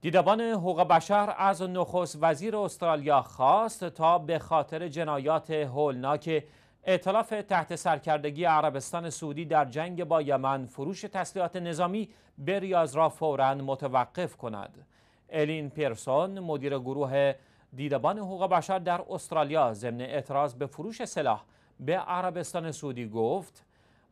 دیدبان حقوق بشر از نخست وزیر استرالیا خواست تا به خاطر جنایات هولناک اعتلاف تحت سرکردگی عربستان سعودی در جنگ با یمن فروش تسلیحات نظامی به ریاض را فورا متوقف کند. الین پیرسون مدیر گروه دیدبان حقوق بشر در استرالیا ضمن اعتراض به فروش سلاح به عربستان سعودی گفت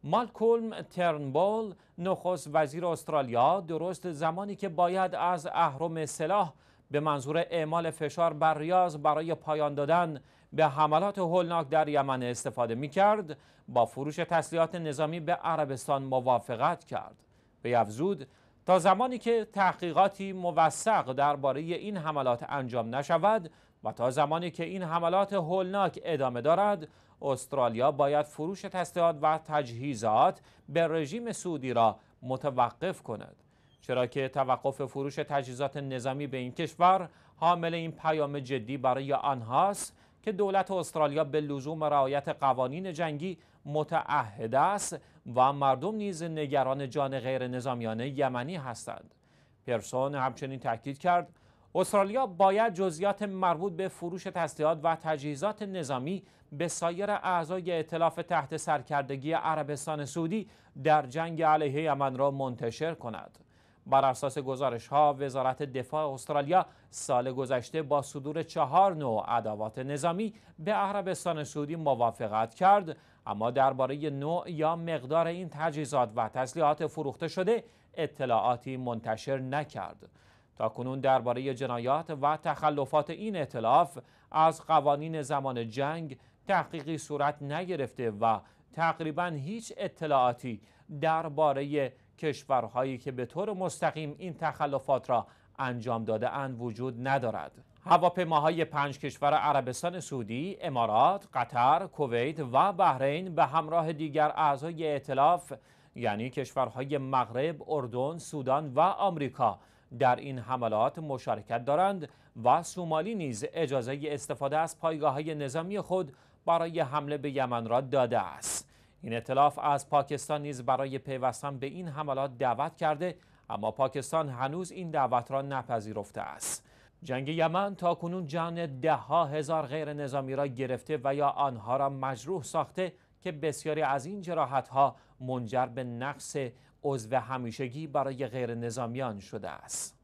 مالکولم ترنبول نخست وزیر استرالیا درست زمانی که باید از اهرم سلاح به منظور اعمال فشار بر ریاض برای پایان دادن به حملات هولناک در یمن استفاده می کرد با فروش تسلیحات نظامی به عربستان موافقت کرد به افزود تا زمانی که تحقیقاتی موثق درباره این حملات انجام نشود و تا زمانی که این حملات هولناک ادامه دارد استرالیا باید فروش تسلیحات و تجهیزات به رژیم سعودی را متوقف کند چرا که توقف فروش تجهیزات نظامی به این کشور حامل این پیام جدی برای آنهاست که دولت استرالیا به لزوم رعایت قوانین جنگی متعهد است و مردم نیز نگران جان غیر نظامیان یمنی هستند. پرسون همچنین تاکید کرد استرالیا باید جزیات مربوط به فروش تسلیحات و تجهیزات نظامی به سایر اعضای اطلاف تحت سرکردگی عربستان سعودی در جنگ علیه یمن را منتشر کند. بر اساس گزارش ها وزارت دفاع استرالیا سال گذشته با صدور چهار نوع ادوات نظامی به عربستان سعودی موافقت کرد اما درباره نوع یا مقدار این تجهیزات و تسلیحات فروخته شده اطلاعاتی منتشر نکرد تا کنون درباره جنایات و تخلفات این اطلاف از قوانین زمان جنگ تحقیقی صورت نگرفته و تقریبا هیچ اطلاعاتی درباره کشورهایی که به طور مستقیم این تخلفات را انجام داده اند وجود ندارد هواپیماهای پنج کشور عربستان سعودی، امارات، قطر، کویت و بحرین به همراه دیگر اعضای ائتلاف یعنی کشورهای مغرب، اردن، سودان و آمریکا در این حملات مشارکت دارند و سومالی نیز اجازه استفاده از پایگاه نظامی خود برای حمله به یمن را داده است. این اطلاف از پاکستان نیز برای پیوستن به این حملات دعوت کرده اما پاکستان هنوز این دعوت را نپذیرفته است جنگ یمن تا کنون جان ده هزار غیر نظامی را گرفته و یا آنها را مجروح ساخته که بسیاری از این جراحت ها منجر به نقص عضو همیشگی برای غیر نظامیان شده است